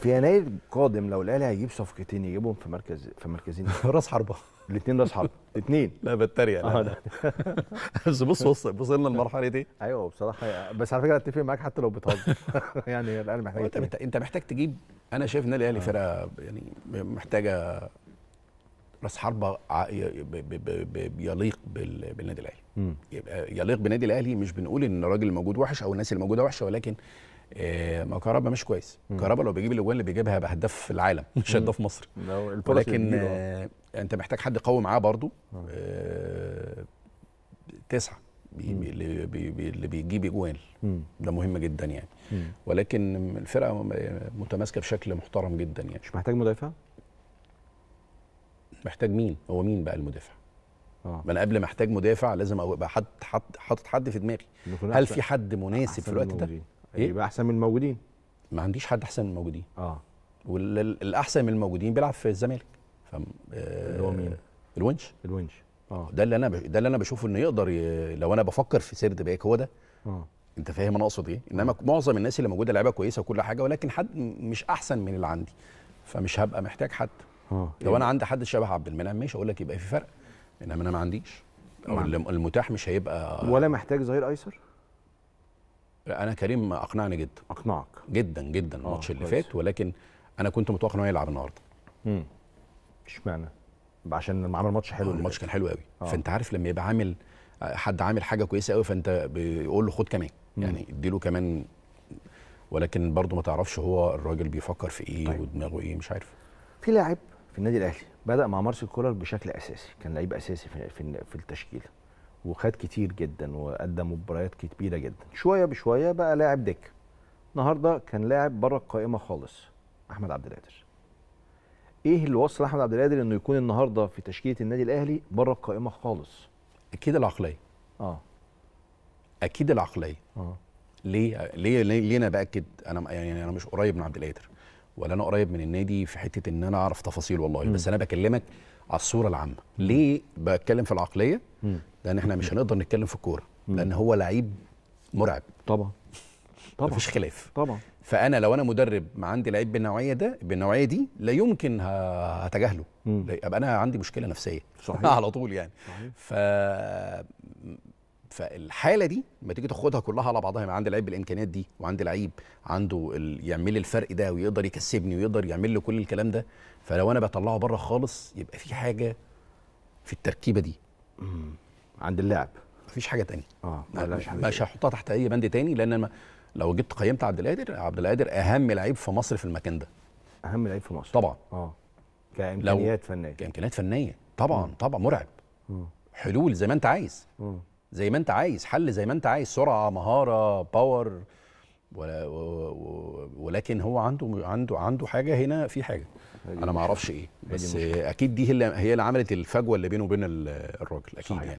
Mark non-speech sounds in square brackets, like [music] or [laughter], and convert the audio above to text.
في يناير القادم لو الاهلي هيجيب صفقتين يجيبهم في مركز في مركزين [laughs] راس حربه الاثنين راس حربه [laughs] الاثنين لا بتريق لا آه، بس بص بص وصلنا للمرحله دي [laughs] ايوه بصراحه بس على فكره اتفق معاك حتى لو بتهزر يعني الاهلي محتاج انت انت محتاج تجيب انا شايف ان الاهلي آه. فرقه يعني محتاجه راس حربه يليق بالنادي الاهلي يبقى يليق بالنادي الاهلي مش بنقول ان الراجل الموجود وحش او الناس اللي موجوده وحشه ولكن آه، ما كهربا مش كويس كهربا لو بيجيب الاجوان اللي بيجيبها هيبقى هداف في العالم مش هداف مصر ولكن آه انت محتاج حد قوي معاه برضو آه تسعه اللي بي بي اللي بيجيب اجوان ده مهم جدا يعني مم. ولكن الفرقه متماسكه بشكل محترم جدا يعني مش محتاج مدافع محتاج مين هو مين بقى المدافع آه. ما انا قبل ما احتاج مدافع لازم ابقى حد حاطط حد في دماغي هل في حد مناسب في الوقت ده إيه؟ يبقى احسن من الموجودين ما عنديش حد احسن من الموجودين اه والاحسن من الموجودين بيلعب في الزمالك ف آه، اللي هو مين؟ الونش الونش اه ده اللي انا ب... ده اللي انا بشوفه انه يقدر ي... لو انا بفكر في سرد باك هو ده اه انت فاهم انا اقصد ايه؟ انما آه. معظم الناس اللي موجوده لعيبه كويسه وكل حاجه ولكن حد مش احسن من اللي عندي فمش هبقى محتاج حد اه لو انا إيه؟ عندي حد شبه عبد المنعم ماشي اقول لك يبقى في فرق انما انا ما عنديش او نعم. المتاح مش هيبقى ولا محتاج ظهير ايسر انا كريم اقنعني جدا اقنعك جدا جدا آه، الماتش اللي فات ولكن انا كنت متوقع انه هيلعب النهارده امم اشمعنى عشان عمل ماتش حلو آه، الماتش كان حلو قوي أوه. فانت عارف لما يبقى عامل آه، حد عامل حاجه كويسه قوي فانت بيقول له خد كمان مم. يعني له كمان ولكن برضه ما تعرفش هو الراجل بيفكر في ايه طيب. ودماغه ايه مش عارف في لاعب في النادي الاهلي بدا مع مارسيل كولر بشكل اساسي كان لعيب اساسي في, في التشكيله وخد كتير جدا وقدم مباريات كبيره جدا شويه بشويه بقى لاعب دكه النهارده كان لاعب بره القائمه خالص احمد عبد القادر ايه اللي وصل احمد عبد القادر انه يكون النهارده في تشكيله النادي الاهلي بره القائمه خالص اكيد العقليه اه اكيد العقليه اه ليه ليه ليه, ليه انا باكد انا يعني انا مش قريب من عبد القادر ولا انا قريب من النادي في حته ان انا اعرف تفاصيل والله م. بس انا بكلمك على الصوره العامه ليه بتكلم في العقليه م. لان احنا مش هنقدر نتكلم في الكوره لان هو لعيب مرعب طبعا طبعا مفيش خلاف طبعا فانا لو انا مدرب ما عندي لعيب بالنوعيه ده بالنوعيه دي لا يمكن هتجاهله ابقى انا عندي مشكله نفسيه صحيح [laughs] على طول يعني صحيح. ف فالحاله دي ما تيجي تاخدها كلها على بعضها يعني عندي لعيب بالامكانيات دي وعندي لعيب عنده ال... يعمل لي الفرق ده ويقدر يكسبني ويقدر يعمل لي كل الكلام ده فلو انا بطلعه بره خالص يبقى في حاجه في التركيبه دي عند اللاعب مفيش حاجه تانية اه مش, مش هحطها تحت اي بند تاني لان أنا لو جبت قيمت عبد القادر عبد القادر اهم لعيب في مصر في المكان ده اهم لعيب في مصر طبعا اه كامكانيات فنيه كامكانيات فنيه طبعا م. طبعا مرعب م. حلول زي ما انت عايز م. زي ما انت عايز حل زي ما انت عايز سرعه مهاره باور ولا ولكن هو عنده عنده عنده حاجه هنا في حاجه انا ما اعرفش ايه بس اكيد دي هي اللي عملت الفجوه اللي بينه وبين الراجل اكيد صحيح. يعني